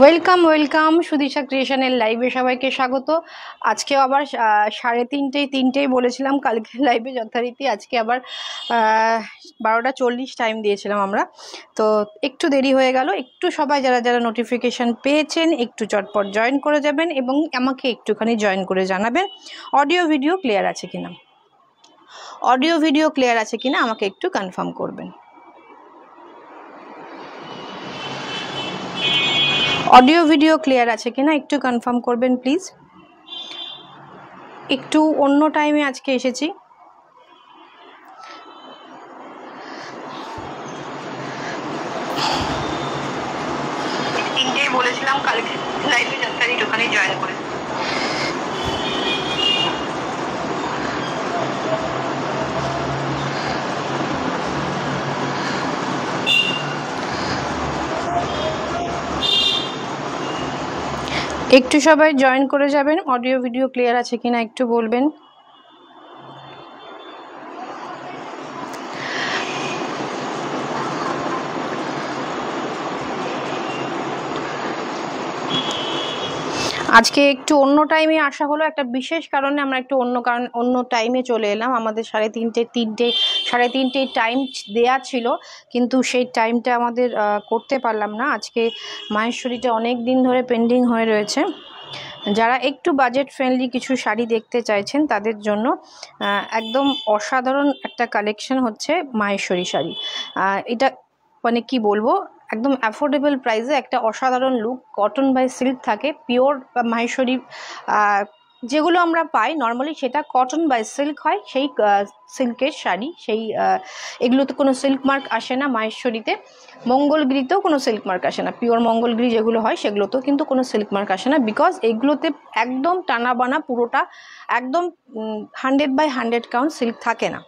welcome welcome Sudisha ক্রিয়েশনের লাইভে সবাইকে স্বাগত আজকে আবার সাড়ে তিনটেই তিনটেই বলেছিলাম কালকে লাইভে যথারীতি আজকে আবার বারোটা চল্লিশ টাইম দিয়েছিলাম আমরা তো একটু দেরি হয়ে গেল একটু সবাই যারা যারা নোটিফিকেশান পেয়েছেন একটু চটপট জয়েন করে যাবেন এবং আমাকে একটুখানি জয়েন করে জানাবেন অডিও ভিডিও ক্লিয়ার আছে কিনা অডিও ভিডিও ক্লিয়ার আছে কিনা আমাকে একটু কনফার্ম করবেন অডিও ভিডিও ক্লিয়ার আছে কিনা একটু কনফার্ম করবেন প্লিজ একটু অন্য টাইমে আজকে এসেছি বলেছিলাম কালকে একটু সবাই জয়েন করে যাবেন অডিও ভিডিও ক্লিয়ার আছে কিনা একটু বলবেন আজকে একটু অন্য টাইমে আসা হলো একটা বিশেষ কারণে আমরা একটু অন্য কারণ অন্য টাইমে চলে এলাম আমাদের সাড়ে তিনটে তিনটে সাড়ে তিনটে টাইম দেয়া ছিল কিন্তু সেই টাইমটা আমাদের করতে পারলাম না আজকে মাহেশ্বরীটা অনেক দিন ধরে পেন্ডিং হয়ে রয়েছে যারা একটু বাজেট ফ্রেন্ডলি কিছু শাড়ি দেখতে চাইছেন তাদের জন্য একদম অসাধারণ একটা কালেকশন হচ্ছে মাহেশ্বরী শাড়ি এটা মানে কি বলবো একদম অ্যাফোর্ডেবল প্রাইসে একটা অসাধারণ লুক কটন বাই সিল্ক থাকে পিওর মাহেশ্বরী যেগুলো আমরা পাই নর্মালি সেটা কটন বাই সিল্ক হয় সেই সিল্কের শাড়ি সেই এগুলোতে কোনো সিল্ক মার্ক আসে না মাহেশ্বরীতে মঙ্গলগিরিতেও কোনো সিল্ক মার্ক আসে না পিওর মঙ্গলগিরি যেগুলো হয় সেগুলোতেও কিন্তু কোনো সিল্ক মার্ক আসে না বিকজ এগুলোতে একদম টানা বানা পুরোটা একদম hundred by hundred count silk থাকে না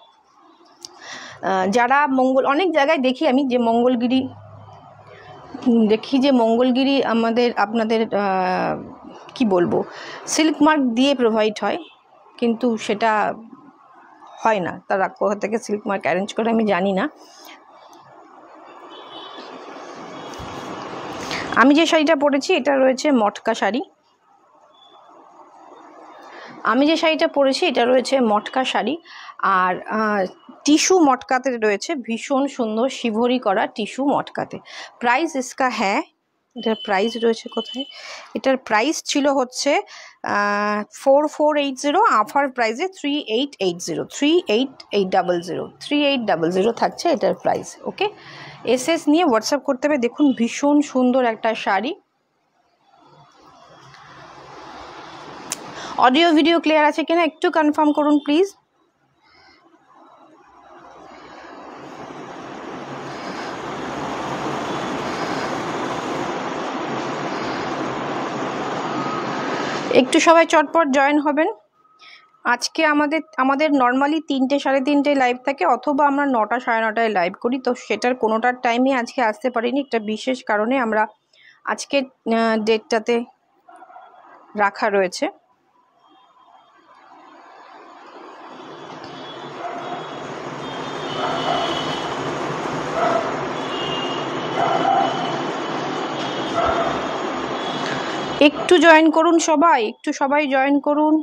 যারা মঙ্গল অনেক জায়গায় দেখি আমি যে মঙ্গলগিরি দেখি যে মঙ্গলগিরি আমাদের আপনাদের কি বলবো সিল্ক মার্ক দিয়ে প্রোভাইড হয় কিন্তু সেটা হয় না তারা কোথা থেকে সিল্ক মার্ক অ্যারেঞ্জ করে আমি জানি না আমি যে শাড়িটা পরেছি এটা রয়েছে মটকা শাড়ি আমি যে শাড়িটা পরেছি এটা রয়েছে মটকা শাড়ি আর টিস্যু মটকাতে রয়েছে ভীষণ সুন্দর শিভরি করা টিস্যু মটকাতে প্রাইস ইসকা হ্যাঁ এটার প্রাইস রয়েছে কোথায় এটার প্রাইস ছিল হচ্ছে four four eight zero offer প্রাইসে three eight eight zero three eight eight double zero three eight double zero থাকছে এটার প্রাইস ওকে এসএস নিয়ে হোয়াটসঅ্যাপ করতে হবে দেখুন ভীষণ সুন্দর একটা শাড়ি অডিও ভিডিও ক্লিয়ার আছে কিনা একটু কনফার্ম করুন প্লিজ একটু সবাই চটপট জয়েন হবেন আজকে আমাদের আমাদের নর্মালি তিনটে সাড়ে তিনটে লাইভ থাকে অথবা আমরা নটা সাড়ে নটায় লাইভ করি তো সেটার কোনোটার টাইমে আজকে আসতে পারিনি একটা বিশেষ কারণে আমরা আজকে ডেটটাতে রাখা রয়েছে একটু জয়েন করুন সবাই একটু সবাই জয়েন করুন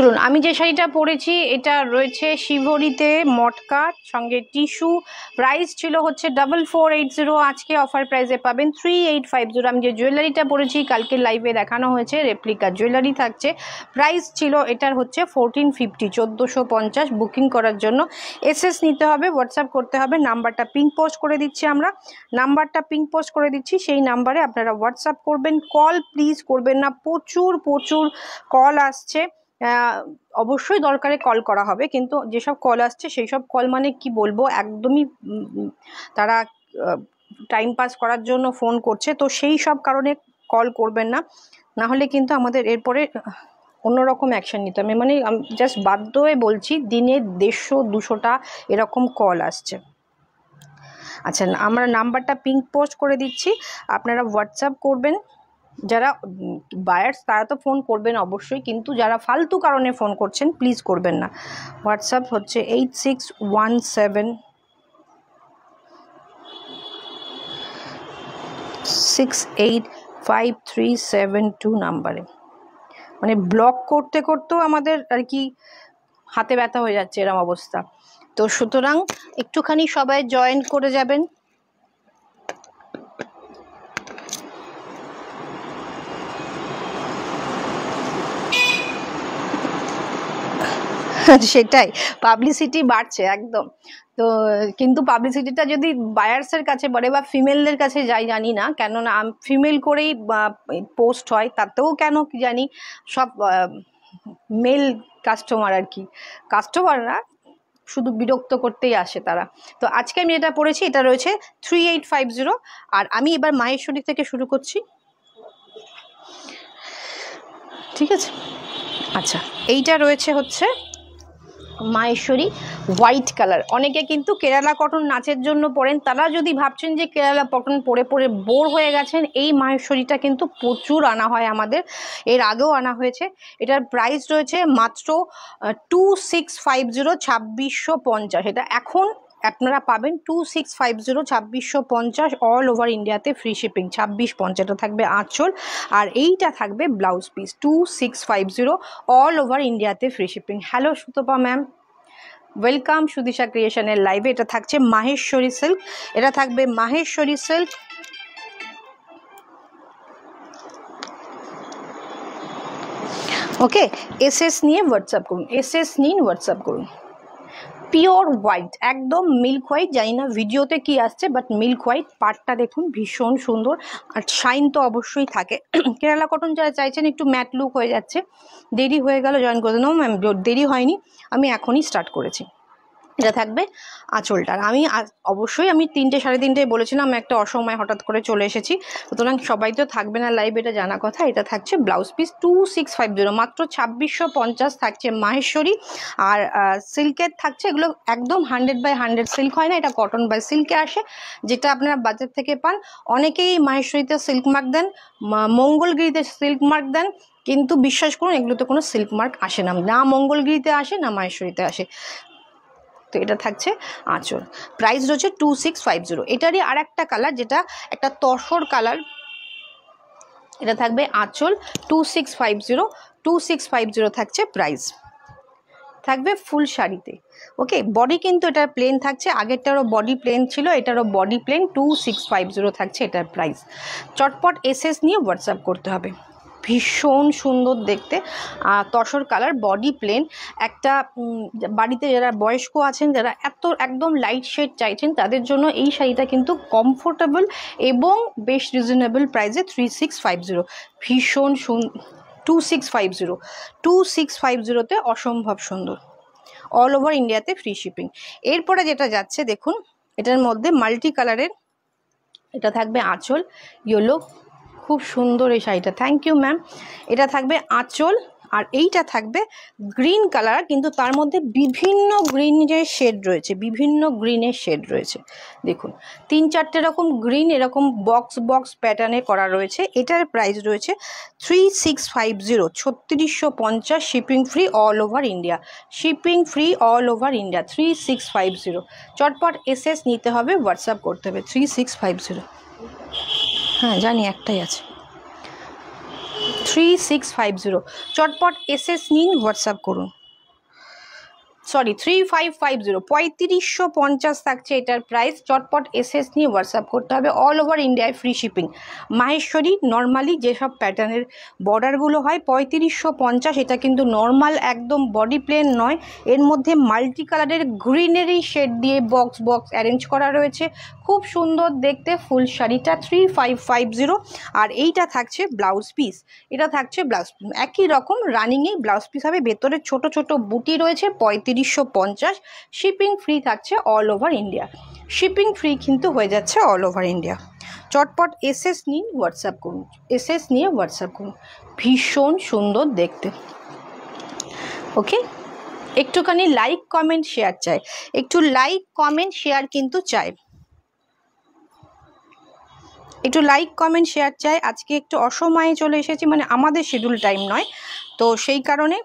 চলুন আমি যে শাড়িটা পরেছি এটা রয়েছে শিভরিতে মটকা সঙ্গে টিস্যু প্রাইস ছিল হচ্ছে ডাবল ফোর এইট জিরো আজকে অফার প্রাইসে পাবেন থ্রি এইট ফাইভ জিরো আমি যে জুয়েলারিটা পরেছি কালকে লাইভে দেখানো হয়েছে রেপ্লিকা জুয়েলারি থাকছে প্রাইস ছিল এটার হচ্ছে ফোরটিন ফিফটি চোদ্দোশো পঞ্চাশ বুকিং করার জন্য এসএস নিতে হবে হোয়াটসঅ্যাপ করতে হবে নাম্বারটা পিং পোস্ট করে দিচ্ছি আমরা নাম্বারটা পিং পোস্ট করে দিচ্ছি সেই নাম্বারে আপনারা হোয়াটসঅ্যাপ করবেন কল প্লিজ করবেন না প্রচুর প্রচুর কল আসছে অবশ্যই দরকারে কল করা হবে কিন্তু যেসব কল আসছে সেই সব কল মানে কি বলবো একদমই তারা টাইম পাস করার জন্য ফোন করছে তো সেই সব কারণে কল করবেন না না হলে কিন্তু আমাদের এরপরে অন্যরকম অ্যাকশান নিতে হবে মানে আমি জাস্ট বাধ্য হয়ে বলছি দিনে দেড়শো দুশোটা এরকম কল আসছে আচ্ছা আমরা নাম্বারটা পিঙ্ক পোস্ট করে দিচ্ছি আপনারা হোয়াটসঅ্যাপ করবেন যারা বায়ার্স তারা তো ফোন করবেন অবশ্যই কিন্তু যারা ফালতু কারণে ফোন করছেন প্লিজ করবেন না হোয়াটসঅ্যাপ হচ্ছে eight six one seven six eight five three seven two নাম্বারে মানে ব্লক করতে করতেও আমাদের আর কি হাতে ব্যথা হয়ে যাচ্ছে এরম অবস্থা তো সুতরাং একটুখানি সবাই জয়েন করে যাবেন সেটাই পাবলিসিটি বাড়ছে একদম তো কিন্তু পাবলিসিটিটা যদি বায়ার্সের কাছে বলে বা ফিমেলদের কাছে যাই জানি না কেননা ফিমেল করেই পোস্ট হয় তাতেও কেন কি জানি সব মেল কাস্টমার আর কি কাস্টমাররা শুধু বিরক্ত করতেই আসে তারা তো আজকে আমি এটা পড়েছি এটা রয়েছে থ্রি এইট ফাইভ জিরো আর আমি এবার মাহেশ্বরী থেকে শুরু করছি ঠিক আছে আচ্ছা এইটা রয়েছে হচ্ছে মাহেশ্বরী হোয়াইট কালার অনেকে কিন্তু কেরালা কটন নাচের জন্য পরেন তারা যদি ভাবছেন যে কেরালা কটন পরে পরে বোর হয়ে গেছেন এই মাহেশ্বরীটা কিন্তু প্রচুর আনা হয় আমাদের এর আগেও আনা হয়েছে এটার প্রাইস রয়েছে মাত্র টু সিক্স ফাইভ জিরো ছাব্বিশশো পঞ্চাশ এটা এখন আপনারা পাবেন টু সিক্স ফাইভ জিরো ছাব্বিশশো পঞ্চাশ অল ওভার ইন্ডিয়াতে ফ্রি শিপিং ছাব্বিশ পঞ্চাশটা থাকবে আঁচল আর এইটা থাকবে blouse piece two six five zero all over ইন্ডিয়াতে free shipping hello Sutapa ma'am welcome Sudisha ক্রিয়েশনের লাইভে এটা থাকছে মাহেশ্বরী সিল্ক এটা থাকবে মাহেশ্বরী সিল্ক ওকে এস নিয়ে হোয়াটসঅ্যাপ করুন এস এস নিন হোয়াটসঅ্যাপ করুন পিওর হোয়াইট একদম মিল্ক হোয়াইট জানি না ভিডিওতে কি আসছে বাট মিল্ক হোয়াইট পার্টটা দেখুন ভীষণ সুন্দর আর শাইন তো অবশ্যই থাকে কেরালা কটন যারা চাইছেন একটু ম্যাট লুক হয়ে যাচ্ছে দেরি হয়ে গেল জয়েন করে নো ম্যাম দেরি হয়নি আমি এখনই স্টার্ট করেছি এটা থাকবে আঁচলটার আমি অবশ্যই আমি তিনটে সাড়ে তিনটে বলেছিলাম একটা অসময় হঠাৎ করে চলে এসেছি সুতরাং সবাই তো থাকবে না লাইভ এটা জানা কথা এটা থাকছে blouse piece two six five zero মাত্র ছাব্বিশশো পঞ্চাশ থাকছে মাহেশ্বরী আর সিল্কের থাকছে এগুলো একদম হান্ড্রেড বাই হান্ড্রেড সিল্ক হয় না এটা কটন বাই সিল্কে আসে যেটা আপনারা বাজার থেকে পান অনেকেই মাহেশ্বরীতে সিল্ক মার্ক দেন মঙ্গলগিরিতে সিল্ক মার্ক দেন কিন্তু বিশ্বাস করুন এগুলোতে কোনো সিল্ক মার্ক আসে না না মঙ্গলগিরিতে আসে না মাহেশ্বরীতে আসে তো এটা থাকছে আঁচল প্রাইস রয়েছে টু সিক্স ফাইভ জিরো এটারই আর একটা কালার যেটা একটা তসর কালার এটা থাকবে আঁচল two six five zero two six five zero থাকছে প্রাইস থাকবে ফুল শাড়িতে ওকে বডি কিন্তু এটার প্লেন থাকছে আগেরটারও বডি প্লেন ছিল এটারও body plain two six five zero থাকছে এটার প্রাইস চটপট এসএস নিয়ে হোয়াটসঅ্যাপ করতে হবে ভীষণ সুন্দর দেখতে তসর কালার বডি প্লেন একটা বাড়িতে যারা বয়স্ক আছেন যারা এত একদম লাইট শেড চাইছেন তাদের জন্য এই শাড়িটা কিন্তু কমফোর্টেবল এবং বেশ রিজনেবল প্রাইসে থ্রি সিক্স ফাইভ জিরো ভীষণ সুন two six five zero two six five জিরোতে অসম্ভব সুন্দর অল ওভার ইন্ডিয়াতে ফ্রি শিপিং এরপরে যেটা যাচ্ছে দেখুন এটার মধ্যে মাল্টি কালারের এটা থাকবে আঁচল ইয়েলো খুব সুন্দর এই শাড়িটা থ্যাংক ইউ ম্যাম এটা থাকবে আঁচল আর এইটা থাকবে গ্রিন কালার কিন্তু তার মধ্যে বিভিন্ন গ্রিনের শেড রয়েছে বিভিন্ন গ্রিনের শেড রয়েছে দেখুন তিন চারটে রকম গ্রিন এরকম বক্স বক্স প্যাটার্নে করা রয়েছে এটার প্রাইস রয়েছে থ্রি সিক্স ফাইভ জিরো ছত্রিশশো পঞ্চাশ shipping free all over India shipping free all over India three six five zero চটপট এসএস নিতে হবে হোয়াটসঅ্যাপ করতে হবে থ্রি সিক্স ফাইভ জিরো হ্যাঁ জানি একটাই আছে থ্রি সিক্স ফাইভ জিরো চটপট এসএস নিন হোয়াটসঅ্যাপ করুন sorry three five five zero পঁয়ত্রিশশো পঞ্চাশ থাকছে এটার প্রাইস চটপট এসএস নিয়ে হোয়াটসঅ্যাপ করতে হবে অল ওভার ইন্ডিয়ায় ফ্রি শিপিং মাহেশ্বরী নর্মালি যেসব প্যাটার্নের বর্ডারগুলো হয় পঁয়ত্রিশশো পঞ্চাশ এটা কিন্তু নর্মাল একদম বডি প্লেন নয় এর মধ্যে মাল্টি কালারের গ্রিনারি শেড দিয়ে বক্স বক্স অ্যারেঞ্জ করা রয়েছে খুব সুন্দর দেখতে ফুল শাড়িটা থ্রি ফাইভ ফাইভ জিরো আর এইটা থাকছে ব্লাউজ পিস এটা থাকছে ব্লাউজ একই রকম রানিংয়ে ব্লাউজ পিস হবে ভেতরে ছোট ছোট বুটি রয়েছে পঁয়ত্রিশ চব্বিশশো শিপিং ফ্রি থাকছে all over India shipping free কিন্তু হয়ে যাচ্ছে অল ওভার ইন্ডিয়া চটপট এসএস নিন হোয়াটসঅ্যাপ করুন এসএস নিয়ে হোয়াটসঅ্যাপ করুন ভীষণ সুন্দর দেখতে ওকে একটুখানি লাইক কমেন্ট শেয়ার চাই একটু লাইক কমেন্ট শেয়ার কিন্তু চাই একটু লাইক কমেন্ট শেয়ার চাই আজকে একটু অসময়ে চলে এসেছি মানে আমাদের শিডিউল টাইম নয় তো সেই কারণে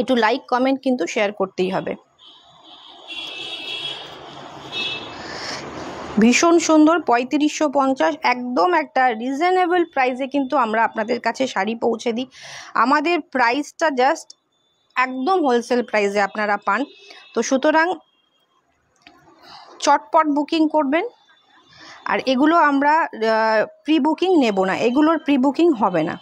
একটু লাইক কমেন্ট কিন্তু শেয়ার করতেই হবে ভীষণ সুন্দর পঁয়ত্রিশশো পঞ্চাশ একদম একটা রিজনেবল প্রাইসে কিন্তু আমরা আপনাদের কাছে শাড়ি পৌঁছে দিই আমাদের প্রাইসটা জাস্ট একদম হোলসেল প্রাইসে আপনারা পান তো সুতরাং চটপট বুকিং করবেন আর এগুলো আমরা প্রি বুকিং নেব না এগুলোর প্রি বুকিং হবে না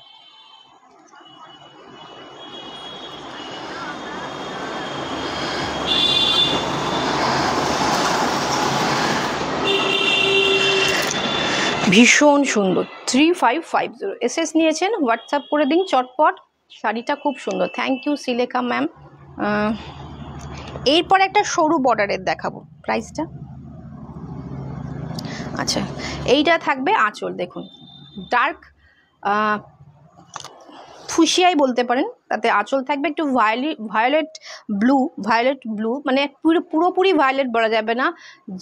ভীষণ সুন্দর three five five zero SS নিয়েছেন হোয়াটসঅ্যাপ করে দিন চটপট শাড়িটা খুব সুন্দর থ্যাংক ইউ সিলেখা ম্যাম এরপর একটা সরু বর্ডারের দেখাবো প্রাইসটা আচ্ছা এইটা থাকবে আঁচল দেখুন ডার্ক ফুসিয়াই বলতে পারেন তাতে আঁচল থাকবে একটু ভায়োলি ভায়োলেট ব্লু ভায়োলেট ব্লু মানে পুরোপুরি ভায়োলেট বলা যাবে না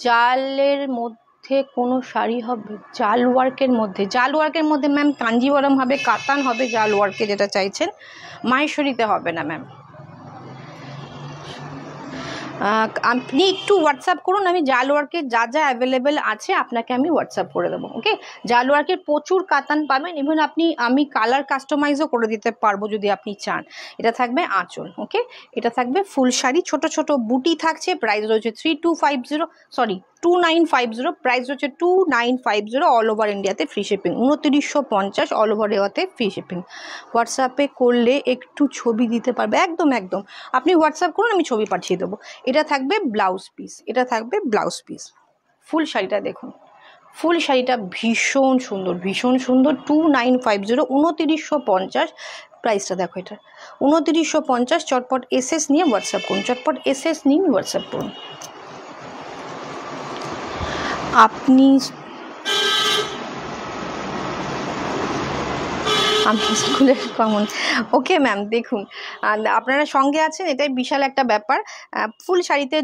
জালের মধ্যে মধ্যে কোনো শাড়ি হবে জাল ওয়ার্কের মধ্যে জাল ওয়ার্কের মধ্যে ম্যাম কাঞ্জিবরম হবে কাতান হবে জাল ওয়ার্কে যেটা চাইছেন মাহেশ্বরীতে হবে না ম্যাম আপনি একটু হোয়াটসঅ্যাপ করুন আমি জাল ওয়ার্কের যা যা অ্যাভেলেবেল আছে আপনাকে আমি হোয়াটসঅ্যাপ করে দেবো ওকে জাল ওয়ার্কের প্রচুর কাতান পাবেন ইভেন আপনি আমি কালার কাস্টমাইজও করে দিতে পারবো যদি আপনি চান এটা থাকবে আঁচল ওকে এটা থাকবে ফুল শাড়ি ছোট ছোট বুটি থাকছে প্রাইস রয়েছে three two five zero sorry two nine five zero price হচ্ছে two nine five zero all over ইন্ডিয়াতে ফ্রি শিপিং উনত্রিশশো পঞ্চাশ অল ওভার ইন্ডিয়াতে ফ্রি শিপিং হোয়াটসঅ্যাপে করলে একটু ছবি দিতে পারবে একদম একদম আপনি হোয়াটসঅ্যাপ করুন আমি ছবি পাঠিয়ে দেবো এটা থাকবে ব্লাউজ পিস এটা থাকবে ব্লাউজ পিস ফুল শাড়িটা দেখুন ফুল শাড়িটা ভীষণ সুন্দর ভীষণ সুন্দর টু নাইন ফাইভ জিরো উনতিরিশশো পঞ্চাশ প্রাইসটা দেখো এটা উনতিরিশশো পঞ্চাশ চটপট এসএস নিয়ে হোয়াটসঅ্যাপ করুন চটপট এসএস নিয়ে হোয়াটসঅ্যাপ করুন আপনি আমি স্কুলের কমন ওকে ম্যাম দেখুন আপনারা সঙ্গে আছেন এটাই বিশাল একটা ব্যাপার ফুল শাড়িতে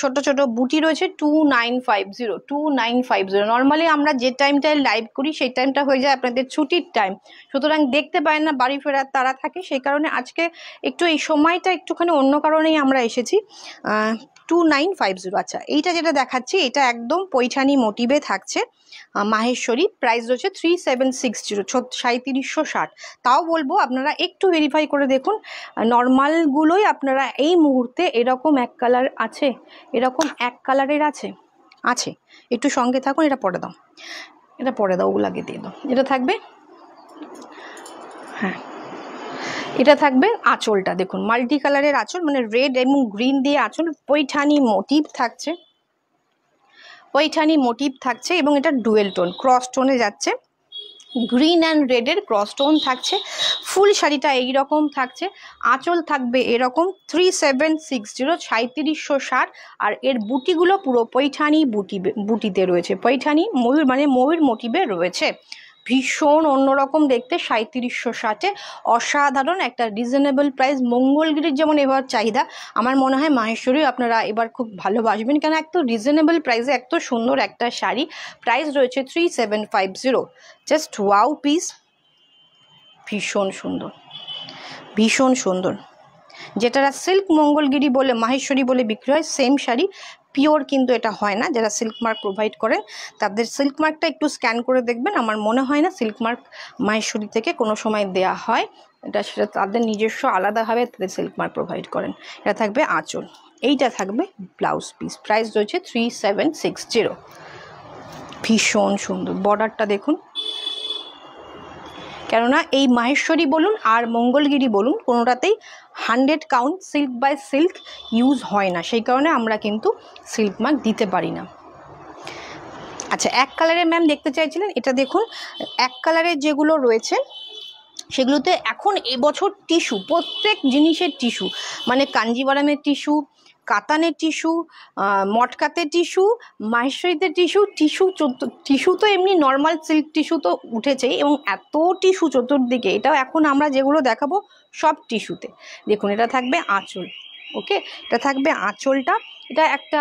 ছোট ছোট বুটি রয়েছে two nine five zero two nine five zero normally আমরা যে টাইমটায় লাইভ করি সেই টাইমটা হয়ে যায় আপনাদের ছুটির টাইম সুতরাং দেখতে পায় না বাড়ি ফেরার তারা থাকে সেই কারণে আজকে একটু এই সময়টা একটুখানি অন্য কারণেই আমরা এসেছি টু নাইন ফাইভ জিরো আচ্ছা এইটা যেটা দেখাচ্ছি এটা একদম পৈঠানি মোটিভে থাকছে মাহেশ্বরী প্রাইস রয়েছে থ্রি সেভেন সিক্স জিরো সাঁত্রিশশো ষাট তাও বলবো আপনারা একটু ভেরিফাই করে দেখুন নর্মালগুলোই আপনারা এই মুহূর্তে এরকম এক কালার আছে এরকম এক কালারের আছে আছে একটু সঙ্গে থাকুন এটা পরে দাও এটা পরে দাও ওগুলো আগে দিয়ে দাও এটা থাকবে হ্যাঁ এটা থাকবে আঁচলটা দেখুন মাল্টি কালারের আঁচল মানে রেড এবং গ্রিন দিয়ে আঁচল পৈঠানি মোটিভ থাকছে পৈঠানি মোটিভ থাকছে এবং এটা ডুয়েল টোন ক্রস টোনে যাচ্ছে গ্রিন অ্যান্ড রেডের ক্রস টোন থাকছে ফুল শাড়িটা এই রকম থাকছে আঁচল থাকবে এরকম থ্রি সেভেন সিক্স জিরো সাঁত্রিশশো ষাট আর এর বুটিগুলো পুরো পৈঠানি বুটি বুটিতে রয়েছে পৈঠানি ময়ূর মানে ময়ূর মোটিভে রয়েছে ভীষণ অন্যরকম দেখতে সাঁত্রিশশো ষাটে অসাধারণ একটা রিজনেবল প্রাইস মঙ্গলগিরির যেমন এবার চাহিদা আমার মনে হয় মাহেশ্বরীও আপনারা এবার খুব ভালোবাসবেন কেন এত রিজনেবল প্রাইসে এত সুন্দর একটা শাড়ি প্রাইস রয়েছে three seven five zero just wow piece ভীষণ সুন্দর ভীষণ সুন্দর যেটারা সিল্ক মঙ্গলগিরি বলে মাহেশ্বরী বলে বিক্রি হয় সেম শাড়ি পিওর কিন্তু এটা হয় না যারা সিল্কমার্ক প্রোভাইড করেন তাদের সিল্কমার্কটা একটু স্ক্যান করে দেখবেন আমার মনে হয় না সিল্কমার্ক মাহেশ্বরী থেকে কোনো সময় দেয়া হয় এটা সেটা তাদের নিজস্ব আলাদাভাবে তাদের সিল্কমার্ক প্রোভাইড করেন এটা থাকবে আঁচল এইটা থাকবে ব্লাউজ পিস প্রাইস রয়েছে থ্রি সেভেন সিক্স জিরো ভীষণ সুন্দর বর্ডারটা দেখুন কেননা এই মাহেশ্বরী বলুন আর মঙ্গলগিরি বলুন কোনোটাতেই hundred count silk by silk use হয় না সেই কারণে আমরা কিন্তু সিল্ক মার্ক দিতে পারি না আচ্ছা এক কালারে ম্যাম দেখতে চাইছিলেন এটা দেখুন এক কালারের যেগুলো রয়েছে সেগুলোতে এখন এবছর টিস্যু প্রত্যেক জিনিসের টিস্যু মানে কাঞ্জিবারামের টিস্যু কাতানের টিস্যু মটকাতে টিস্যু মাহেশ্বরীতে টিস্যু টিস্যু টিস্যু তো এমনি নর্মাল সিল্ক টিস্যু তো উঠেছেই এবং এত টিস্যু চতুর্দিকে এটাও এখন আমরা যেগুলো দেখাবো সব টিস্যুতে দেখুন এটা থাকবে আঁচল ওকে এটা থাকবে আঁচলটা এটা একটা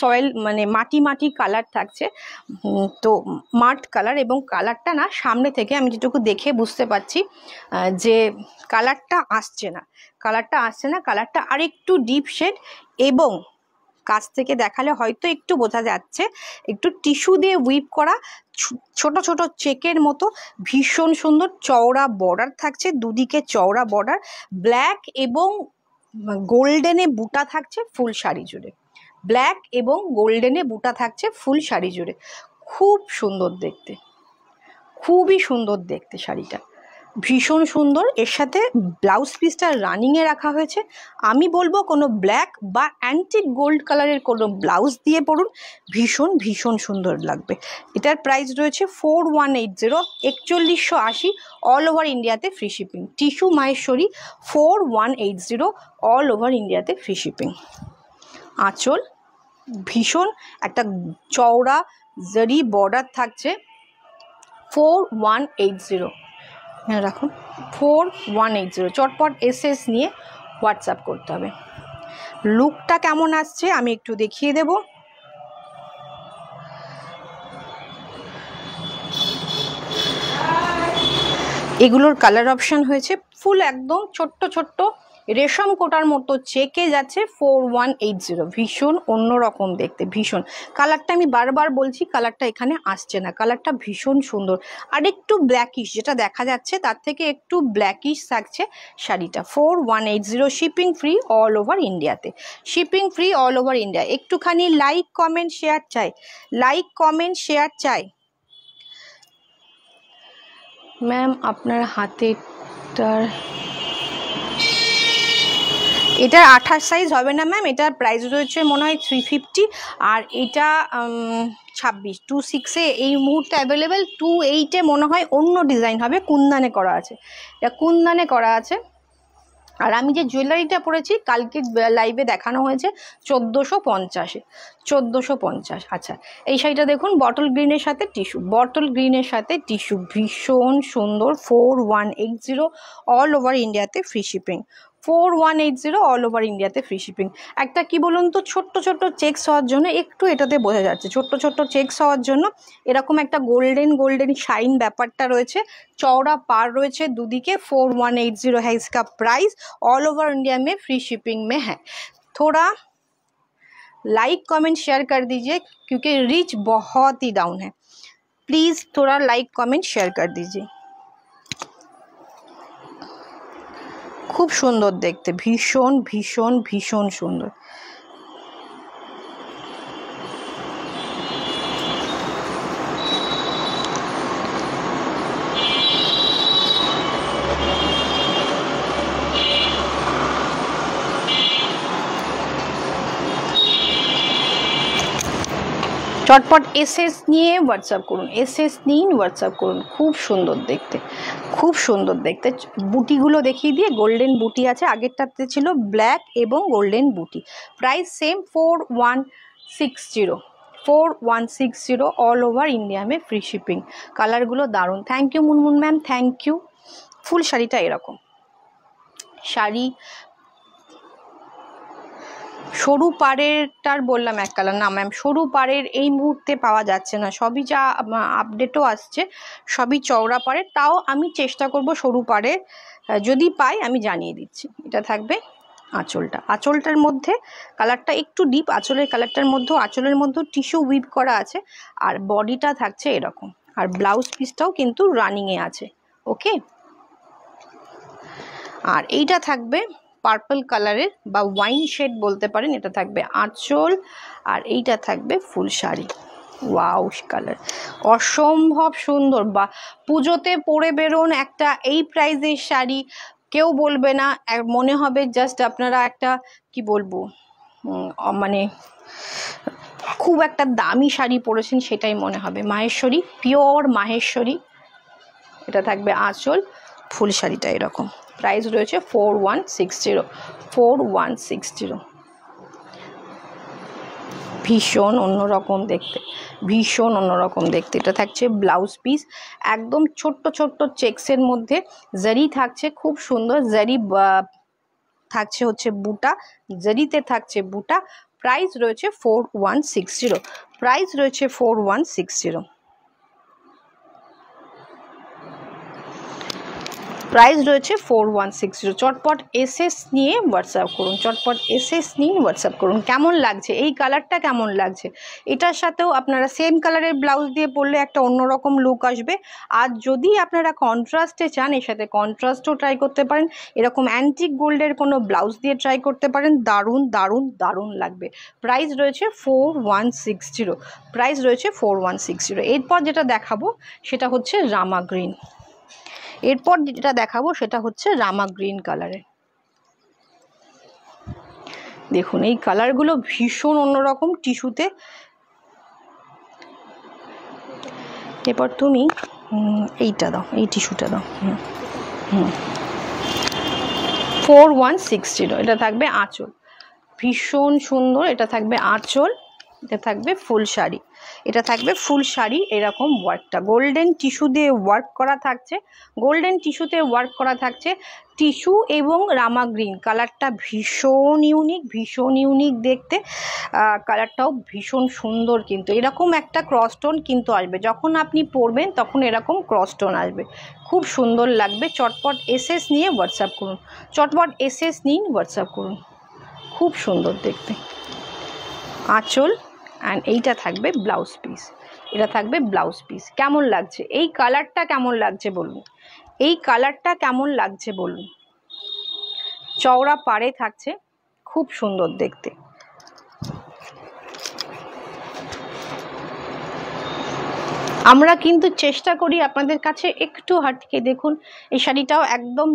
সয়েল মানে মাটি মাটি কালার থাকছে তো মাঠ কালার এবং কালারটা না সামনে থেকে আমি যেটুকু দেখে বুঝতে পারছি যে কালারটা আসছে না কালারটা আসছে না কালারটা আরেকটু ডিপ শেড এবং কাছ থেকে দেখালে হয়তো একটু বোঝা যাচ্ছে একটু টিস্যু দিয়ে উইপ করা ছোট ছোট চেকের মতো ভীষণ সুন্দর চওড়া বর্ডার থাকছে দুদিকে চওড়া বর্ডার ব্ল্যাক এবং গোল্ডেনে বুটা থাকছে ফুল শাড়ি জুড়ে ব্ল্যাক এবং গোল্ডেনে বুটা থাকছে ফুল শাড়ি জুড়ে খুব সুন্দর দেখতে খুবই সুন্দর দেখতে শাড়িটা ভীষণ সুন্দর এর সাথে ব্লাউজ পিসটা রানিংয়ে রাখা হয়েছে আমি বলবো কোনো ব্ল্যাক বা অ্যান্টিক গোল্ড কালারের কোনো ব্লাউজ দিয়ে পড়ুন ভীষণ ভীষণ সুন্দর লাগবে এটার প্রাইস রয়েছে ফোর ওয়ান এইট জিরো একচল্লিশশো আশি অল ওভার ইন্ডিয়াতে free shipping tissue Maheshwari four one eight zero all over ইন্ডিয়াতে ফ্রি শিপিং আঁচল ভীষণ একটা চওড়া জারি বর্ডার থাকছে ফোর ওয়ান এইট জিরো এখানে রাখুন ফোর ওয়ান এইট জিরো চটপট এসএস নিয়ে হোয়াটসঅ্যাপ করতে হবে লুকটা কেমন আসছে আমি একটু দেখিয়ে দেব এগুলোর কালার অপশান হয়েছে ফুল একদম ছোট্ট ছোট্ট রেশম কোটার মতো চেকে যাচ্ছে ফোর ওয়ান এইট জিরো ভীষণ অন্যরকম দেখতে ভীষণ কালারটা আমি বারবার বলছি কালারটা এখানে আসছে না কালারটা ভীষণ সুন্দর আর একটু ব্ল্যাকিশ যেটা দেখা যাচ্ছে তার থেকে একটু ব্ল্যাকিশ থাকছে শাড়িটা four one eight zero shipping free all over ইন্ডিয়াতে shipping free all over India একটুখানি লাইক কমেন্ট শেয়ার চাই লাইক কমেন্ট শেয়ার চাই ম্যাম আপনার হাতেটার এটা আঠাশ সাইজ হবে না ম্যাম এটার প্রাইস রয়েছে মনে হয় থ্রি ফিফটি আর এটা ছাব্বিশ টু সিক্সে এই মুহূর্তে অ্যাভেলেবেল টু এইটে মনে হয় অন্য ডিজাইন হবে কুন্দানে করা আছে এটা কুন্দানে করা আছে আর আমি যে জুয়েলারিটা পরেছি কালকে লাইভে দেখানো হয়েছে চোদ্দোশো পঞ্চাশে চোদ্দোশো পঞ্চাশ আচ্ছা এই শাড়িটা দেখুন বটল গ্রিনের সাথে টিস্যু বটল গ্রিনের সাথে টিস্যু ভীষণ সুন্দর four one eight zero all over ইন্ডিয়াতে free shipping four one eight zero all over ইন্ডিয়াতে ফ্রি শিপিং একটা কি বলুন তো ছোট্ট ছোট্ট চেকস হওয়ার জন্য একটু এটাতে বোঝা যাচ্ছে ছোট্ট ছোট্ট চেকস হওয়ার জন্য এরকম একটা গোল্ডেন গোল্ডেন শাইন ব্যাপারটা রয়েছে চওড়া পার রয়েছে দুদিকে ফোর ওয়ান এইট জিরো হ্যাইস ইসকা প্রাইস অল ওভার ইন্ডিয়া মে ফ্রি শিপিং মে হ্যাঁ थोड़ा লাইক কমেন্ট শেয়ার কর দিজিয়ে क्योंकि রিচ बहुत ही डाउन है प्लीज़ थोड़ा लाइक कमेंट शेयर कर दीजिए খুব সুন্দর দেখতে ভীষণ ভীষণ ভীষণ সুন্দর চটপট এসএস নিয়ে হোয়াটসঅ্যাপ করুন এসএস নিন হোয়াটসঅ্যাপ করুন খুব সুন্দর দেখতে খুব সুন্দর দেখতে বুটিগুলো দেখিয়ে দিয়ে গোল্ডেন বুটি আছে আগেরটাতে ছিল ব্ল্যাক এবং গোল্ডেন বুটি price same four one six zero four one six zero all over India মে ফ্রি শিপিং কালারগুলো দারুণ thank you Munmun ma'am thank you full শাড়িটা এরকম শাড়ি সরু পাড়েরটার বললাম এক কালার না ম্যাম সরু পাড়ের এই মুহূর্তে পাওয়া যাচ্ছে না সবই যা আপডেটও আসছে সবই চওড়া পাড়ের তাও আমি চেষ্টা করব সরু পাড়ের যদি পাই আমি জানিয়ে দিচ্ছি এটা থাকবে আঁচলটা আঁচলটার মধ্যে কালারটা একটু ডিপ আঁচলের কালারটার মধ্যেও আঁচলের মধ্যেও টিস্যু উইভ করা আছে আর বডিটা থাকছে এরকম আর ব্লাউজ পিসটাও কিন্তু রানিংয়ে আছে ওকে আর এইটা থাকবে পার্পল কালারের বা ওয়াইন শেড বলতে পারেন এটা থাকবে আঁচল আর এইটা থাকবে ফুল শাড়ি ওয়াও কালার অসম্ভব সুন্দর বা পুজোতে পরে বেরোন একটা এই প্রাইজের শাড়ি কেউ বলবে না মনে হবে জাস্ট আপনারা একটা কি বলবো মানে খুব একটা দামি শাড়ি পরেছেন সেটাই মনে হবে মাহেশ্বরী পিওর মাহেশ্বরী এটা থাকবে আঁচল ফুল শাড়িটা এরকম প্রাইস রয়েছে four one six zero four one six zero ভীষণ অন্যরকম দেখতে ভীষণ অন্যরকম দেখতে এটা থাকছে ব্লাউজ পিস একদম ছোট্ট ছোট্ট চেক্সের মধ্যে জারি থাকছে খুব সুন্দর জারি থাকছে হচ্ছে বুটা জারিতে থাকছে বুটা প্রাইস রয়েছে four one six zero price রয়েছে four one six zero price রয়েছে ফোর ওয়ান সিক্স জিরো চটপট এসএস নিয়ে হোয়াটসঅ্যাপ করুন চটপট এসএস নিয়ে হোয়াটসঅ্যাপ করুন কেমন লাগছে এই কালারটা কেমন লাগছে এটার সাথেও আপনারা সেম কালারের ব্লাউজ দিয়ে পরলে একটা অন্যরকম লুক আসবে আর যদি আপনারা কন্ট্রাস্টে চান এর সাথে কন্ট্রাস্টও ট্রাই করতে পারেন এরকম অ্যান্টিক গোল্ডের কোনো ব্লাউজ দিয়ে ট্রাই করতে পারেন দারুণ দারুণ দারুণ লাগবে প্রাইস রয়েছে four one six zero price রয়েছে ফোর ওয়ান সিক্স জিরো এরপর যেটা দেখাবো সেটা হচ্ছে রামা গ্রিন এরপর যেটা দেখাবো সেটা হচ্ছে রামা গ্রিন কালারের দেখুন এই কালারগুলো ভীষণ অন্যরকম টিস্যুতে এরপর তুমি এইটা দাও এই টিস্যুটা দাও হুম ফোর ওয়ান সিক্স জিরো এটা থাকবে আঁচল ভীষণ সুন্দর এটা থাকবে আঁচল এটা থাকবে ফুল শাড়ি এটা থাকবে ফুল শাড়ি এরকম ওয়ার্কটা গোল্ডেন টিস্যু দিয়ে ওয়ার্ক করা থাকছে গোল্ডেন টিস্যুতে ওয়ার্ক করা থাকছে টিস্যু এবং রামা গ্রিন কালারটা ভীষণ ইউনিক ভীষণ ইউনিক দেখতে কালারটাও ভীষণ সুন্দর কিন্তু এরকম একটা ক্রসটোন কিন্তু আসবে যখন আপনি পরবেন তখন এরকম ক্রসটোন আসবে খুব সুন্দর লাগবে চটপট এসএস নিয়ে হোয়াটসঅ্যাপ করুন চটপট এসএস নিন হোয়াটসঅ্যাপ করুন খুব সুন্দর দেখতে আঁচল অ্যান্ড এইটা থাকবে ব্লাউজ পিস এটা থাকবে ব্লাউজ পিস কেমন লাগছে এই কালারটা কেমন লাগছে বলুন এই কালারটা কেমন লাগছে বলুন চওড়া পাড়ে থাকছে খুব সুন্দর দেখতে আমরা কিন্তু চেষ্টা করি আপনাদের কাছে একটু হাটকে দেখুন এই শাড়িটাও একদম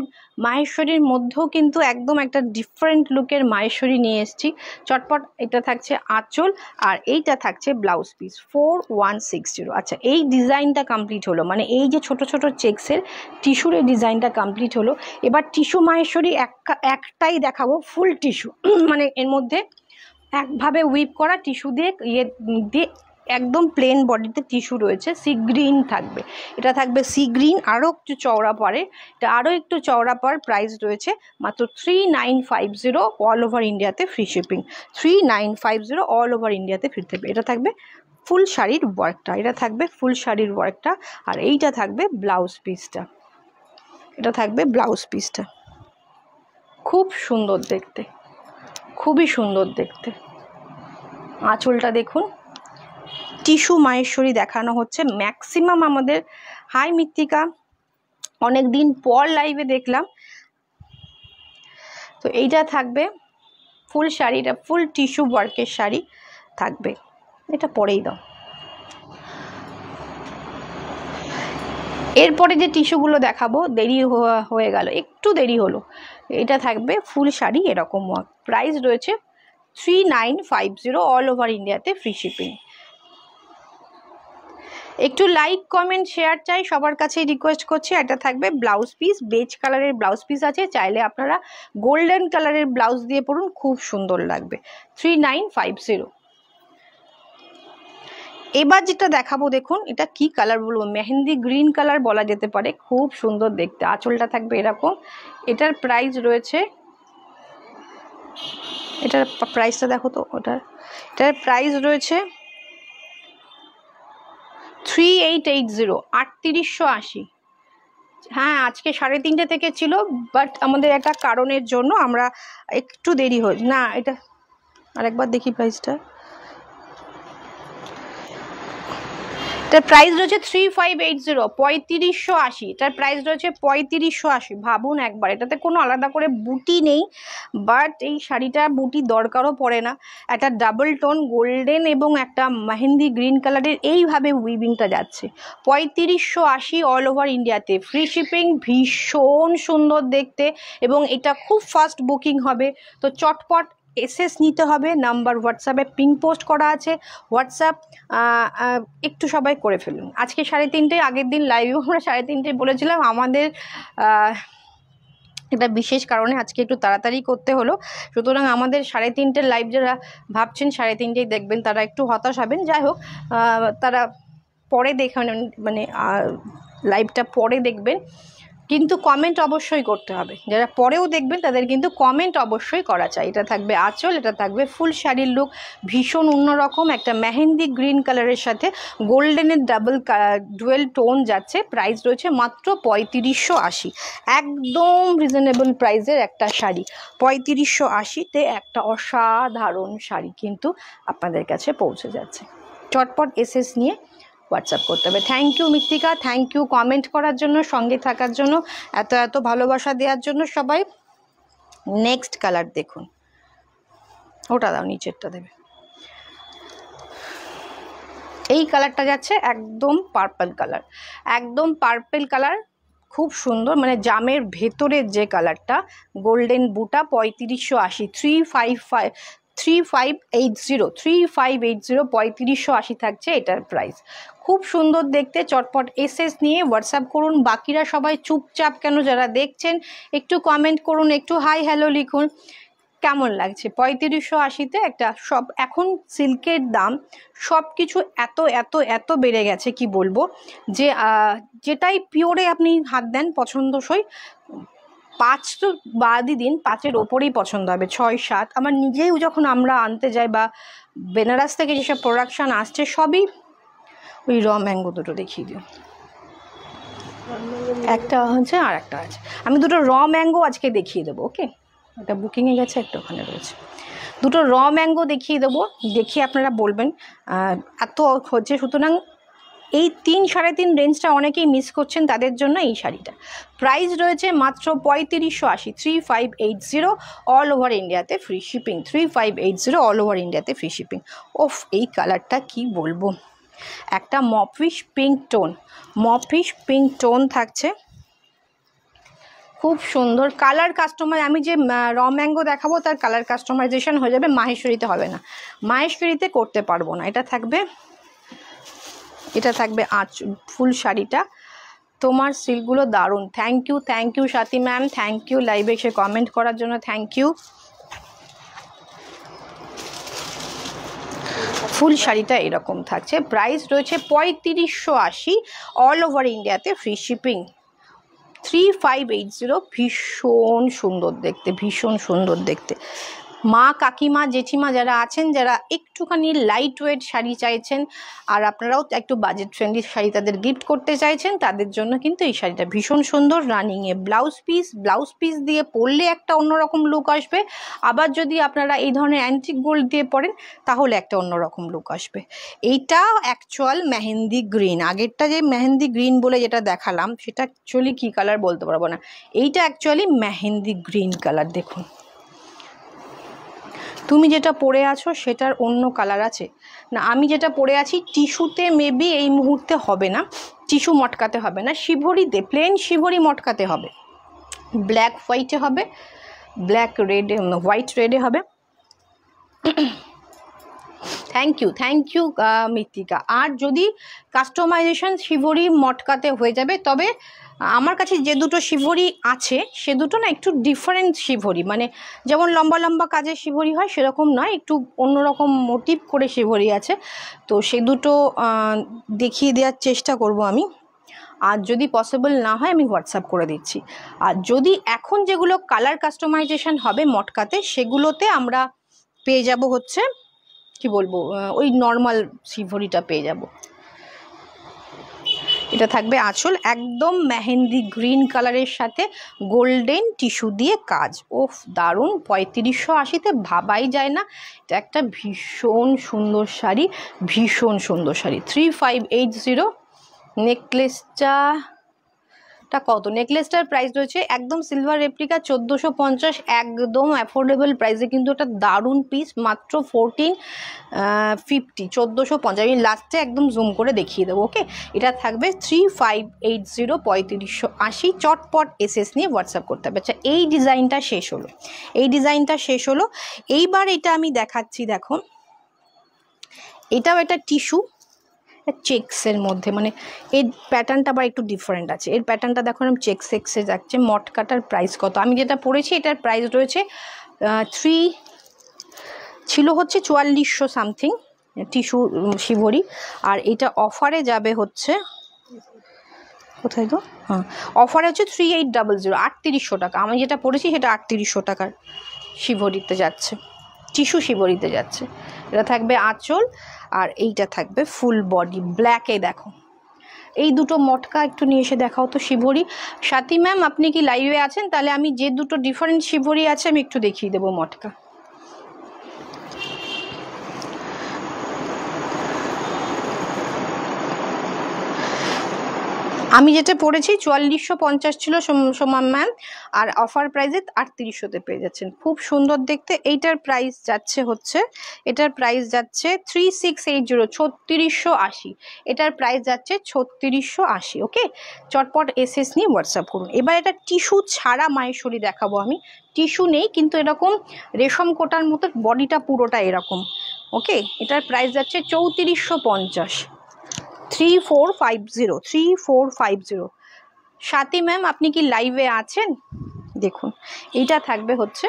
মাহেশ্বরীর মধ্যেও কিন্তু একদম একটা ডিফারেন্ট লুকের মাহেশ্বরী নিয়ে এসছি চটপট এটা থাকছে আঁচল আর এইটা থাকছে blouse piece four one six zero আচ্ছা এই ডিজাইনটা কমপ্লিট হলো মানে এই যে ছোট ছোট চেক্সের টিস্যুর এই ডিজাইনটা কমপ্লিট হলো এবার টিস্যু মাহেশ্বরী এক একটাই দেখাবো ফুল টিস্যু মানে এর মধ্যে একভাবে উইপ করা টিস্যু দিয়ে ইয়ে দিয়ে একদম প্লেন বডিতে টিস্যু রয়েছে সি গ্রিন থাকবে এটা থাকবে সি গ্রিন আরও একটু চওড়া পারে এটা আরও একটু চওড়া পার প্রাইস রয়েছে মাত্র three nine five zero all over ইন্ডিয়াতে free shipping three nine five zero all over ইন্ডিয়াতে ফ্রি থাকবে এটা থাকবে ফুল শাড়ির ওয়ার্কটা এটা থাকবে ফুল শাড়ির ওয়ার্কটা আর এইটা থাকবে ব্লাউজ পিসটা এটা থাকবে ব্লাউজ পিসটা খুব সুন্দর দেখতে খুবই সুন্দর দেখতে আঁচলটা দেখুন টিস্যু মাহেশ্বরী দেখানো হচ্ছে ম্যাক্সিমাম আমাদের হাই মৃত্তিকা অনেক দিন পর লাইভে দেখলাম তো এইটা থাকবে ফুল শাড়িটা ফুল টিস্যু ওয়ার্কের শাড়ি থাকবে এটা পরেই দাও এরপরে যে টিস্যুগুলো দেখাবো দেরি হয়ে গেল একটু দেরি হলো এটা থাকবে ফুল শাড়ি এরকম প্রাইস রয়েছে three nine five zero all over ইন্ডিয়াতে ফ্রি শিপিং একটু লাইক কমেন্ট শেয়ার চাই সবার কাছে রিকোয়েস্ট করছি এটা থাকবে ব্লাউজ পিস বেজ কালারের ব্লাউজ পিস আছে চাইলে আপনারা গোল্ডেন কালারের ব্লাউজ দিয়ে পড়ুন খুব সুন্দর লাগবে থ্রি নাইন ফাইভ জিরো এবার যেটা দেখাবো দেখুন এটা কি কালার বলবো মেহেন্দি গ্রিন কালার বলা যেতে পারে খুব সুন্দর দেখতে আঁচলটা থাকবে এরকম এটার প্রাইস রয়েছে এটার প্রাইসটা দেখো তো ওটার এটার প্রাইস রয়েছে থ্রি এইট এইট জিরো আটত্রিশশো আশি হ্যাঁ আজকে সাড়ে তিনটে থেকে ছিল বাট আমাদের একটা কারণের জন্য আমরা একটু দেরি হই না এটা আরেকবার দেখি প্রাইসটা তার প্রাইস রয়েছে থ্রি ফাইভ এইট জিরো পঁয়ত্রিশশো আশি তার প্রাইস রয়েছে পঁয়ত্রিশশো আশি ভাবুন একবার এটাতে কোনো আলাদা করে বুটি নেই বাট এই শাড়িটা বুটি দরকারও পড়ে না একটা ডাবল টোন গোল্ডেন এবং একটা মেহেন্দি গ্রিন কালারের এইভাবে উইভিংটা যাচ্ছে পঁয়ত্রিশশো আশি অল ওভার ইন্ডিয়াতে ফ্রি শিপিং ভীষণ সুন্দর দেখতে এবং এটা খুব ফাস্ট বুকিং হবে তো চটপট এসএস নিতে হবে নাম্বার হোয়াটসঅ্যাপে পিং পোস্ট করা আছে হোয়াটসঅ্যাপ একটু সবাই করে ফেলুন আজকে সাড়ে তিনটে আগের দিন লাইভেও আমরা সাড়ে তিনটে বলেছিলাম আমাদের এটা বিশেষ কারণে আজকে একটু তাড়াতাড়ি করতে হলো সুতরাং আমাদের সাড়ে তিনটে লাইভ যারা ভাবছেন সাড়ে তিনটেই দেখবেন তারা একটু হতাশ হবেন যাই হোক তারা পরে দেখেন মানে লাইভটা পরে দেখবেন কিন্তু কমেন্ট অবশ্যই করতে হবে যারা পরেও দেখবেন তাদের কিন্তু কমেন্ট অবশ্যই করা চাই এটা থাকবে আঁচল এটা থাকবে ফুল শাড়ির লুক ভীষণ অন্যরকম একটা মেহেন্দি গ্রিন কালারের সাথে গোল্ডেনের ডাবল ডুয়েল টোন যাচ্ছে প্রাইস রয়েছে মাত্র পঁয়ত্রিশশো আশি একদম রিজনেবল প্রাইসের একটা শাড়ি পঁয়ত্রিশশো আশিতে একটা অসাধারণ শাড়ি কিন্তু আপনাদের কাছে পৌঁছে যাচ্ছে চটপট এসএস নিয়ে হোয়াটসঅ্যাপ করতে হবে thank you Mittika thank you comment করার জন্য সঙ্গে থাকার জন্য এত এত ভালোবাসা দেওয়ার জন্য সবাই নেক্সট কালার দেখুন ওটা দাও নিচেরটা দেবে এই কালারটা যাচ্ছে একদম পার্পল কালার একদম পার্পল কালার খুব সুন্দর মানে জামের ভেতরের যে কালারটা গোল্ডেন বুটা পঁয়ত্রিশশো আশি three five five three five eight zero three five eight zero পঁয়ত্রিশশো আশি থাকছে এটার প্রাইস খুব সুন্দর দেখতে চটপট এসএস নিয়ে হোয়াটসঅ্যাপ করুন বাকিরা সবাই চুপচাপ কেন যারা দেখছেন একটু কমেন্ট করুন একটু হাই হ্যালো লিখুন কেমন লাগছে পঁয়ত্রিশশো আশিতে একটা সব এখন সিল্কের দাম সব কিছু এত এত এত বেড়ে গেছে কি বলবো যে যেটাই পিওরে আপনি হাত দেন পছন্দসই পাঁচ তো বাদই দিন পাঁচের ওপরেই পছন্দ হবে ছয় সাত আমার নিজেই যখন আমরা আনতে যাই বা বেনারস থেকে যেসব প্রোডাকশান আসছে সবই ওই র ম্যাঙ্গো দুটো দেখিয়ে দিও একটা হচ্ছে আর একটা আছে আমি দুটো র ম্যাঙ্গো আজকে দেখিয়ে দেবো ওকে একটা বুকিংয়ে গেছে একটা ওখানে রয়েছে দুটো র ম্যাঙ্গো দেখিয়ে দেবো দেখিয়ে আপনারা বলবেন এত হচ্ছে সুতরাং এই তিন সাড়ে তিন রেঞ্জটা অনেকেই মিস করছেন তাদের জন্য এই শাড়িটা প্রাইস রয়েছে মাত্র পঁয়ত্রিশশো আশি three five eight zero all over ইন্ডিয়াতে free shipping three five eight zero all over ইন্ডিয়াতে ফ্রি শিপিং ওফ এই কালারটা কি বলবো একটা মফিস পিঙ্ক টোন মফিস পিঙ্ক টোন থাকছে খুব সুন্দর কালার কাস্টমার আমি যে র ম্যাঙ্গো দেখাবো তার কালার কাস্টমাইজেশন হয়ে যাবে মাহেশ্বরীতে হবে না মাহেশ্বরীতে করতে পারবো না এটা থাকবে এটা থাকবে আঁচ ফুল শাড়িটা তোমার সিলগুলো দারুণ thank you thank you Swati ma'am thank you লাইভে এসে কমেন্ট করার জন্য থ্যাংক ইউ ফুল শাড়িটা এরকম থাকছে প্রাইস রয়েছে পঁয়ত্রিশশো আশি অল ওভার ইন্ডিয়াতে free shipping three five eight zero ভীষণ সুন্দর দেখতে ভীষণ সুন্দর দেখতে মা কাকিমা জেঠিমা যারা আছেন যারা একটুখানি লাইট ওয়েট শাড়ি চাইছেন আর আপনারাও একটু বাজেট ফ্রেন্ডলি শাড়ি তাদের গিফট করতে চাইছেন তাদের জন্য কিন্তু এই শাড়িটা ভীষণ সুন্দর রানিংয়ে ব্লাউজ পিস ব্লাউজ পিস দিয়ে পরলে একটা অন্যরকম লুক আসবে আবার যদি আপনারা এই ধরনের অ্যান্টিক গোল্ড দিয়ে পরেন তাহলে একটা অন্যরকম লুক আসবে এইটা অ্যাকচুয়াল মেহেন্দি গ্রিন আগেরটা যে মেহেন্দি গ্রিন বলে যেটা দেখালাম সেটা অ্যাকচুয়ালি কী কালার বলতে পারবো না এইটা অ্যাকচুয়ালি মেহেন্দি গ্রিন কালার দেখুন তুমি যেটা পরে আছো সেটার অন্য কালার আছে না আমি যেটা পরে আছি টিস্যুতে মেবি এই মুহূর্তে হবে না টিস্যু মটকাতে হবে না শিভরিতে প্লেন শিভরি মটকাতে হবে ব্ল্যাক হোয়াইটে হবে ব্ল্যাক রেডে হোয়াইট রেডে হবে থ্যাংক ইউ থ্যাংক ইউ মৃত্তিকা আর যদি কাস্টমাইজেশন শিবরি মটকাতে হয়ে যাবে তবে আমার কাছে যে দুটো শিবরি আছে সে দুটো না একটু ডিফারেন্ট শিবরি মানে যেমন লম্বা লম্বা কাজের শিবরি হয় সেরকম নয় একটু অন্যরকম মোটিভ করে শিবরি আছে তো সে দুটো দেখিয়ে দেওয়ার চেষ্টা করব আমি আর যদি পসিবল না হয় আমি হোয়াটসঅ্যাপ করে দিচ্ছি আর যদি এখন যেগুলো কালার কাস্টমাইজেশন হবে মটকাতে সেগুলোতে আমরা পেয়ে যাব হচ্ছে কি বলবো ওই নর্মাল শিভরিটা পেয়ে যাব এটা থাকবে আঁচল একদম মেহেন্দি গ্রিন কালারের সাথে গোল্ডেন টিস্যু দিয়ে কাজ ওফ দারুণ পঁয়ত্রিশশো আশিতে ভাবাই যায় না এটা একটা ভীষণ সুন্দর শাড়ি ভীষণ সুন্দর sari three five eight zero নেকলেসটা টা কত নেকলেসটার প্রাইস রয়েছে একদম সিলভার রেপ্লিকা চোদ্দোশো পঞ্চাশ একদম অ্যাফোর্ডেবল প্রাইসে কিন্তু একটা দারুণ পিস মাত্র ফোরটিন ফিফটি চোদ্দোশো পঞ্চাশ আমি লাস্টে একদম জুম করে দেখিয়ে দেবো ওকে এটা থাকবে থ্রি ফাইভ এইট জিরো পঁয়ত্রিশশো আশি চটপট এসএস নিয়ে হোয়াটসঅ্যাপ করতে হবে আচ্ছা এই ডিজাইনটা শেষ হলো এই ডিজাইনটা শেষ হলো এইবার এটা আমি দেখাচ্ছি দেখো এটাও একটা টিস্যু চেকসের মধ্যে মানে এই প্যাটার্নটা আবার একটু ডিফারেন্ট আছে এর প্যাটার্নটা দেখো আমি চেক সেক্সে যাচ্ছে মটকাটার প্রাইস কত আমি যেটা পড়েছি এটার প্রাইস রয়েছে থ্রি ছিল হচ্ছে চুয়াল্লিশশো সামথিং টিস্যু শিবরি আর এটা অফারে যাবে হচ্ছে কোথায় তো হ্যাঁ অফারে হচ্ছে থ্রি এইট ডাবল জিরো আটত্রিশশো টাকা আমি যেটা পড়েছি সেটা আটত্রিশশো টাকার শিবরিতে যাচ্ছে টিস্যু শিবরিতে যাচ্ছে এটা থাকবে আঁচল আর এইটা থাকবে ফুল বডি ব্ল্যাকে দেখো এই দুটো মটকা একটু নিয়ে এসে দেখাও তো শিভরি সাথী ম্যাম আপনি কি লাইভে আছেন তাহলে আমি যে দুটো ডিফারেন্ট শিভরি আছে আমি একটু দেখিয়ে দেবো মটকা আমি যেটা পড়েছি চুয়াল্লিশশো পঞ্চাশ ছিল সমান ম্যাম আর অফার প্রাইসে আটত্রিশশোতে পেয়ে যাচ্ছেন খুব সুন্দর দেখতে এইটার প্রাইস যাচ্ছে হচ্ছে এটার প্রাইস যাচ্ছে থ্রি সিক্স এইট জিরো ছত্রিশশো আশি এটার প্রাইস যাচ্ছে ছত্রিশশো আশি ওকে চটপট এসএস নিয়ে হোয়াটসঅ্যাপ করুন এবার এটা টিস্যু ছাড়া মায়েশ্বরী দেখাবো আমি টিস্যু নেই কিন্তু এরকম রেশম কোটার মতো বডিটা পুরোটা এরকম ওকে এটার প্রাইস যাচ্ছে চৌত্রিশশো পঞ্চাশ three four five zero three four five zero Sathi ma'am আপনি কি লাইভে আছেন দেখুন এইটা থাকবে হচ্ছে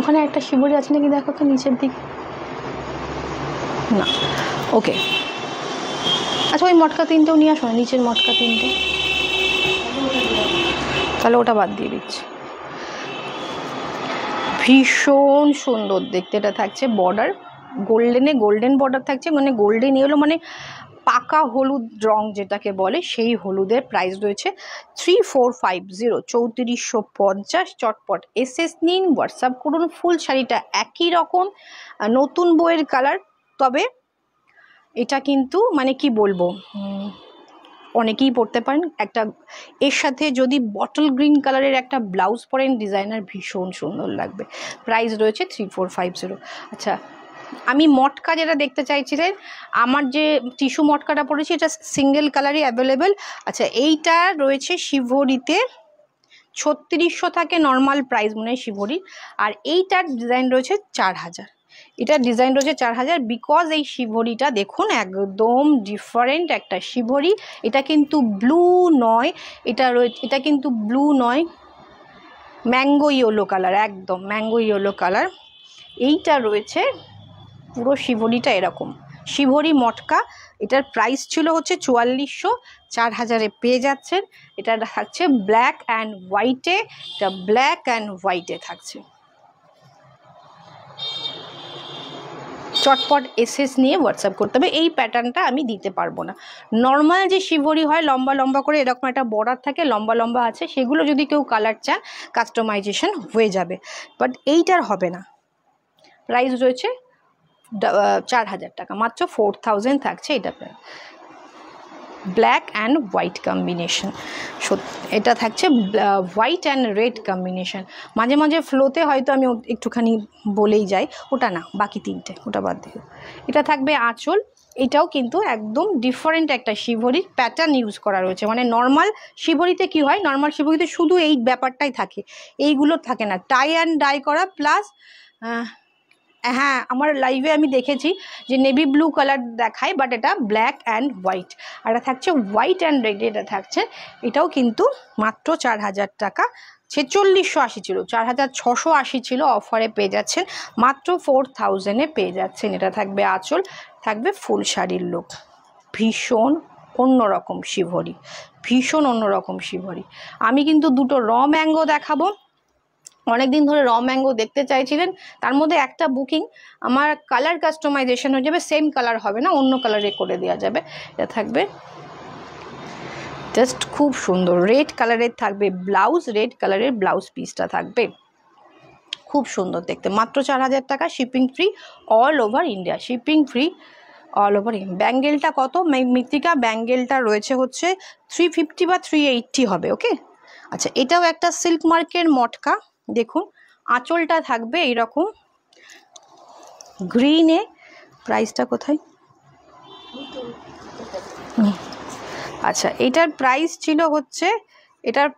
ওখানে একটা শিবরি আছে নাকি দেখো তো নিচের দিকে না ওকে আচ্ছা ওই মটকা তিনটেও নিয়ে আসো নিচের মটকা তিনটে তাহলে ওটা বাদ দিয়ে দিচ্ছি ভীষণ সুন্দর দেখতে এটা থাকছে বর্ডার গোল্ডেনে গোল্ডেন বর্ডার থাকছে মানে গোল্ডেন ইয়েলো মানে পাকা হলুদ রং যেটাকে বলে সেই হলুদের প্রাইস রয়েছে থ্রি ফোর ফাইভ জিরো চৌত্রিশশো পঞ্চাশ চটপট এস এস নিন হোয়াটসঅ্যাপ করুন ফুল শাড়িটা একই রকম নতুন বইয়ের কালার তবে এটা কিন্তু মানে কি বলবো অনেকেই পরতে পারেন একটা এর সাথে যদি বটল গ্রিন কালারের একটা ব্লাউজ পরেন ডিজাইনার ভীষণ সুন্দর লাগবে প্রাইস রয়েছে থ্রি ফোর ফাইভ জিরো আচ্ছা আমি মটকা যেটা দেখতে চাইছিলেন আমার যে টিস্যু মটকাটা পড়েছে এটা সিঙ্গেল কালারই অ্যাভেলেবেল আচ্ছা এইটা রয়েছে শিভরিতে ছত্রিশশো থাকে নর্মাল প্রাইস মনে হয় শিভরির আর এইটার ডিজাইন রয়েছে চার হাজার এটার ডিজাইন রয়েছে চার হাজার বিকজ এই শিভরিটা দেখুন একদম ডিফারেন্ট একটা শিভরি এটা কিন্তু ব্লু নয় এটা রয়েছে এটা কিন্তু ব্লু নয় ম্যাঙ্গো ইয়েলো কালার একদম ম্যাঙ্গো ইয়েলো কালার এইটা রয়েছে পুরো শিভরিটা এরকম শিভরি মটকা এটার প্রাইস ছিল হচ্ছে চুয়াল্লিশশো চার হাজারে পেয়ে যাচ্ছেন এটা থাকছে ব্ল্যাক অ্যান্ড হোয়াইটে এটা ব্ল্যাক অ্যান্ড হোয়াইটে থাকছে চটপট এসএস নিয়ে হোয়াটসঅ্যাপ করতে হবে এই প্যাটার্নটা আমি দিতে পারবো না নর্মাল যে শিভরি হয় লম্বা লম্বা করে এরকম একটা বর্ডার থাকে লম্বা লম্বা আছে সেগুলো যদি কেউ কালার চান কাস্টমাইজেশন হয়ে যাবে বাট এইটার হবে না প্রাইস রয়েছে চার হাজার টাকা মাত্র ফোর থাউজেন্ড থাকছে এটা প্রায় ব্ল্যাক অ্যান্ড হোয়াইট কম্বিনেশন এটা থাকছে হোয়াইট অ্যান্ড রেড কম্বিনেশন মাঝে মাঝে ফ্লোতে হয়তো আমি একটুখানি বলেই যাই ওটা না বাকি তিনটে ওটা বাদ দিও এটা থাকবে আঁচল এটাও কিন্তু একদম ডিফারেন্ট একটা শিবরির প্যাটার্ন ইউজ করা রয়েছে মানে নর্মাল শিবরিতে কি হয় নর্মাল শিবরিতে শুধু এই ব্যাপারটাই থাকে এইগুলো থাকে না টাই অ্যান্ড ডাই করা প্লাস হ্যাঁ আমার লাইভে আমি দেখেছি যে নেভি ব্লু কালার দেখায় বাট এটা ব্ল্যাক অ্যান্ড হোয়াইট আর এটা থাকছে হোয়াইট অ্যান্ড রেড এটা থাকছে এটাও কিন্তু মাত্র চার হাজার টাকা ছেচল্লিশশো আশি ছিল চার হাজার ছশো আশি ছিল অফারে পেয়ে যাচ্ছেন মাত্র ফোর থাউজেন্ডে পেয়ে যাচ্ছেন এটা থাকবে আঁচল থাকবে ফুল শাড়ির লোক ভীষণ অন্যরকম শিভরি ভীষণ অন্যরকম শিভরি আমি কিন্তু দুটো র ম্যাঙ্গো দেখাবো অনেকদিন ধরে র ম্যাঙ্গো দেখতে চাইছিলেন তার মধ্যে একটা বুকিং আমার কালার কাস্টমাইজেশন হয়ে যাবে সেম কালার হবে না অন্য কালারে করে দেওয়া যাবে এটা থাকবে জাস্ট খুব সুন্দর রেড কালারের থাকবে ব্লাউজ রেড কালারের ব্লাউজ পিসটা থাকবে খুব সুন্দর দেখতে মাত্র চার হাজার টাকা shipping free all over India shipping free all over ব্যাঙ্গেলটা কত মৃত্তিকা ব্যাঙ্গেলটা রয়েছে হচ্ছে থ্রি ফিফটি বা থ্রি এইটটি হবে ওকে আচ্ছা এটাও একটা সিল্ক মার্কের মটকা দেখুন আঁচলটা থাকবে এইরকম গ্রিনে প্রাইসটা কোথায় আচ্ছা এটার প্রাইস ছিল হচ্ছে এটার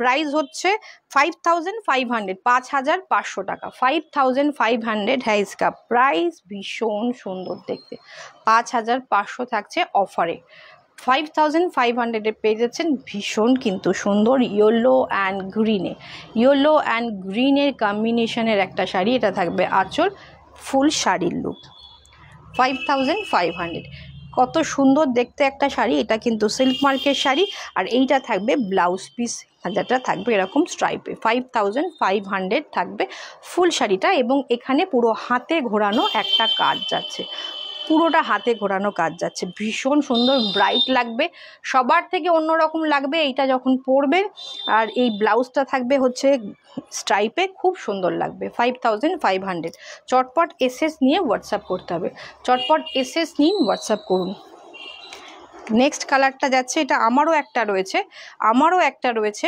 প্রাইস হচ্ছে ফাইভ থাউজেন্ড ফাইভ হান্ড্রেড পাঁচ হাজার পাঁচশো টাকা ফাইভ থাউজেন্ড ফাইভ হান্ড্রেড হ্যাঁ প্রাইস ভীষণ সুন্দর দেখতে পাঁচ হাজার পাঁচশো থাকছে অফারে ফাইভ থাউজেন্ড ফাইভ হান্ড্রেডে পেয়ে যাচ্ছেন ভীষণ কিন্তু সুন্দর ইয়েলো অ্যান্ড গ্রিনে ইয়েলো অ্যান্ড গ্রিনের কম্বিনেশনের একটা শাড়ি এটা থাকবে আঁচল ফুল শাড়ির লুক ফাইভ ফাইভ হান্ড্রেড কত সুন্দর দেখতে একটা শাড়ি এটা কিন্তু সিল্ক মার্কের শাড়ি আর এইটা থাকবে ব্লাউজ পিস যেটা থাকবে এরকম স্ট্রাইপে ফাইভ থাউজেন্ড ফাইভ হান্ড্রেড থাকবে ফুল শাড়িটা এবং এখানে পুরো হাতে ঘোরানো একটা কাজ যাচ্ছে পুরোটা হাতে ঘোরানো কাজ যাচ্ছে ভীষণ সুন্দর ব্রাইট লাগবে সবার থেকে অন্যরকম লাগবে এইটা যখন পরবে আর এই ব্লাউজটা থাকবে হচ্ছে স্ট্রাইপে খুব সুন্দর লাগবে ফাইভ থাউজেন্ড ফাইভ হান্ড্রেড চটপট এসএস নিয়ে হোয়াটসঅ্যাপ করতে হবে চটপট এসএস নিন হোয়াটসঅ্যাপ করুন নেক্সট কালারটা যাচ্ছে এটা আমারও একটা রয়েছে আমারও একটা রয়েছে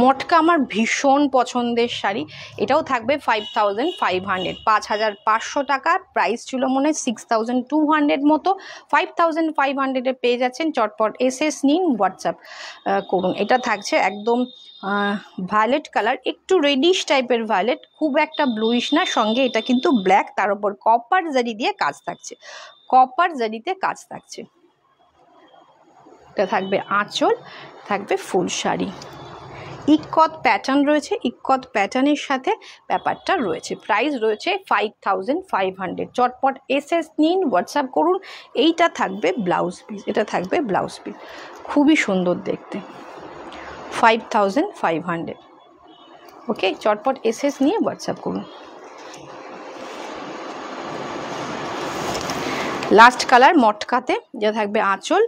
মটকা আমার ভীষণ পছন্দের শাড়ি এটাও থাকবে ফাইভ থাউজেন্ড ফাইভ হান্ড্রেড পাঁচ হাজার পাঁচশো টাকা প্রাইস ছিল মনে হয় সিক্স থাউজেন্ড টু হান্ড্রেড মতো ফাইভ থাউজেন্ড ফাইভ হান্ড্রেডে পেয়ে যাচ্ছেন চটপট এস এস নিন হোয়াটসঅ্যাপ করুন এটা থাকছে একদম ভায়োলেট কালার একটু রেডিশ টাইপের ভায়োলেট খুব একটা ব্লুইশ না সঙ্গে এটা কিন্তু ব্ল্যাক তার উপর কপার জারি দিয়ে কাজ থাকছে কপার জারিতে কাজ থাকছে এটা থাকবে আঁচল থাকবে ফুল শাড়ি ইকত প্যাটার্ন রয়েছে ইকত প্যাটার্নের সাথে ব্যাপারটা রয়েছে প্রাইস রয়েছে ফাইভ থাউজেন্ড ফাইভ হান্ড্রেড চটপট এস এস নিন হোয়াটসঅ্যাপ করুন এইটা থাকবে ব্লাউজ পিস এটা থাকবে ব্লাউজ পিস খুবই সুন্দর দেখতে five thousand five hundred okay চটপট এস এস নিয়ে হোয়াটসঅ্যাপ করুন লাস্ট কালার মটকাতে যা থাকবে আঁচল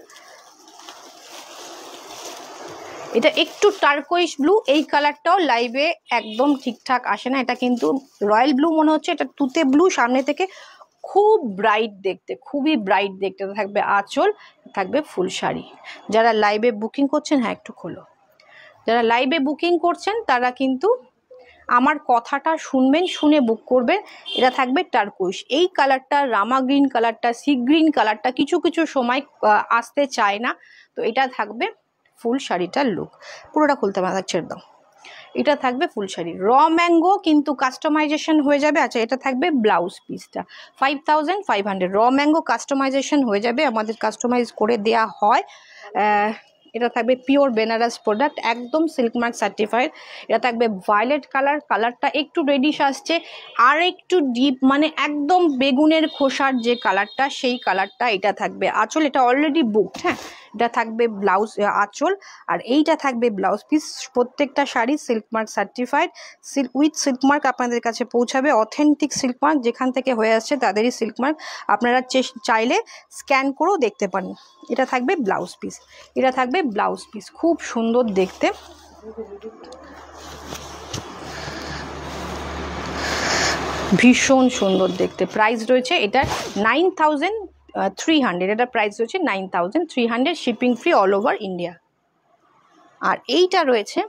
এটা একটু টার্কোইস ব্লু এই কালারটাও লাইভে একদম ঠিকঠাক আসে না এটা কিন্তু রয়্যাল ব্লু মনে হচ্ছে এটা তুতে ব্লু সামনে থেকে খুব ব্রাইট দেখতে খুবই ব্রাইট দেখতে থাকবে আঁচল থাকবে ফুল শাড়ি যারা লাইভে বুকিং করছেন হ্যাঁ একটু খোলো যারা লাইভে বুকিং করছেন তারা কিন্তু আমার কথাটা শুনবেন শুনে বুক করবেন এটা থাকবে টার্কুইশ এই কালারটা রামা গ্রিন কালারটা সি গ্রিন কালারটা কিছু কিছু সময় আসতে চায় না তো এটা থাকবে ফুল শাড়িটার লুক পুরোটা খুলতে পারা আচ্ছা ছেড়ে দাও এটা থাকবে ফুল শাড়ি র ম্যাঙ্গো কিন্তু কাস্টমাইজেশন হয়ে যাবে আচ্ছা এটা থাকবে ব্লাউজ পিসটা five thousand five hundred raw mango customisation হয়ে যাবে আমাদের কাস্টমাইজ করে দেয়া হয় এটা থাকবে পিওর বেনারস প্রোডাক্ট একদম সিল্কমার্ক সার্টিফাইড এটা থাকবে ভায়োলেট কালার কালারটা একটু রেডিশ আসছে আর একটু ডিপ মানে একদম বেগুনের খোসার যে কালারটা সেই কালারটা এটা থাকবে আচল এটা অলরেডি বুকড হ্যাঁ এটা থাকবে ব্লাউজ আঁচল আর এইটা থাকবে ব্লাউজ পিস প্রত্যেকটা sari Silk Mark certified silk with Silk Mark আপনাদের কাছে পৌঁছাবে অথেন্টিক সিল্কমার্ক যেখান থেকে হয়ে আসছে তাদেরই সিল্কমার্ক আপনারা চাইলে স্ক্যান করেও দেখতে পারেন এটা থাকবে ব্লাউজ পিস এটা থাকবে ব্লাউজ পিস খুব সুন্দর দেখতে ভীষণ সুন্দর দেখতে প্রাইস রয়েছে এটা নাইন থাউজেন্ড থ্রি হান্ড্রেড এটার প্রাইস রয়েছে nine thousand three hundred shipping free all over India আর এইটা রয়েছে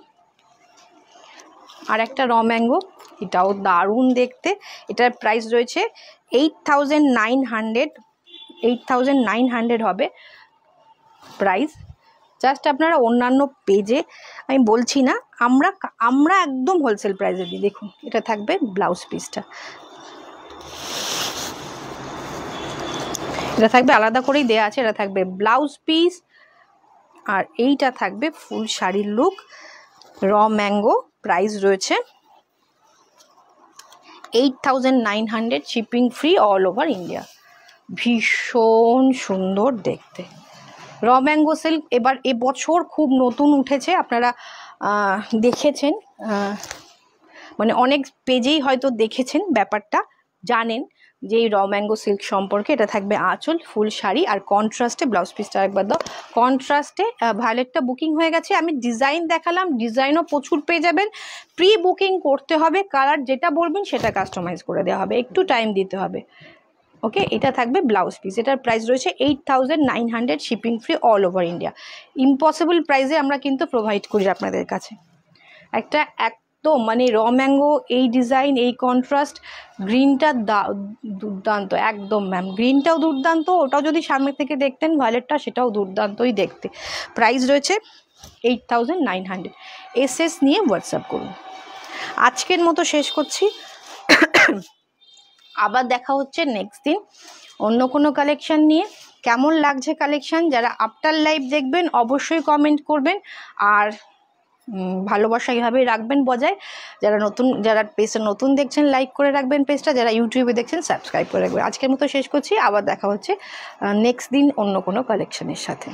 আর একটা র ম্যাঙ্গো এটাও দারুণ দেখতে এটার প্রাইস রয়েছে eight thousand nine hundred eight thousand nine hundred হবে প্রাইস জাস্ট আপনারা অন্যান্য পেজে আমি বলছি না আমরা আমরা একদম হোলসেল প্রাইসে দিই দেখুন এটা থাকবে ব্লাউজ পিসটা এটা থাকবে আলাদা করেই দেয়া আছে এটা থাকবে ব্লাউজ পিস আর এইটা থাকবে ফুল শাড়ির লুক র ম্যাঙ্গো প্রাইস রয়েছে eight thousand nine hundred shipping free all over India ভীষণ সুন্দর দেখতে র ম্যাঙ্গো সিল্ক এবার এবছর খুব নতুন উঠেছে আপনারা দেখেছেন মানে অনেক পেজেই হয়তো দেখেছেন ব্যাপারটা জানেন যে এই র ম্যাঙ্গো সিল্ক সম্পর্কে এটা থাকবে আঁচল ফুল শাড়ি আর কন্ট্রাস্টে ব্লাউজ পিসটা একবার দাও কন্ট্রাস্টে ভায়োলেটটা বুকিং হয়ে গেছে আমি ডিজাইন দেখালাম ডিজাইনও প্রচুর পেয়ে যাবেন প্রি বুকিং করতে হবে কালার যেটা বলবেন সেটা কাস্টমাইজ করে দেওয়া হবে একটু টাইম দিতে হবে ওকে এটা থাকবে ব্লাউজ পিস এটার প্রাইস রয়েছে eight thousand nine hundred shipping free all over India impossible প্রাইসে আমরা কিন্তু প্রোভাইড করি আপনাদের কাছে একটা একদম মানে র ম্যাঙ্গো এই ডিজাইন এই কন্ট্রাস্ট গ্রিনটা দুর্দান্ত একদম ম্যাম গ্রিনটাও দুর্দান্ত ওটাও যদি সামনে থেকে দেখতেন ভায়োলেটটা সেটাও দুর্দান্তই দেখতে প্রাইস রয়েছে eight thousand nine hundred S নিয়ে হোয়াটসঅ্যাপ করুন আজকের মতো শেষ করছি আবার দেখা হচ্ছে নেক্সট দিন অন্য কোনো কালেকশান নিয়ে কেমন লাগছে কালেকশান যারা আফটার লাইভ দেখবেন অবশ্যই কমেন্ট করবেন আর ভালোবাসা এইভাবেই রাখবেন বজায় যারা নতুন যারা পেজটা নতুন দেখছেন লাইক করে রাখবেন পেজটা যারা ইউটিউবে দেখছেন সাবস্ক্রাইব করে রাখবেন আজকের মতো শেষ করছি আবার দেখা হচ্ছে নেক্সট দিন অন্য কোনো কালেকশনের সাথে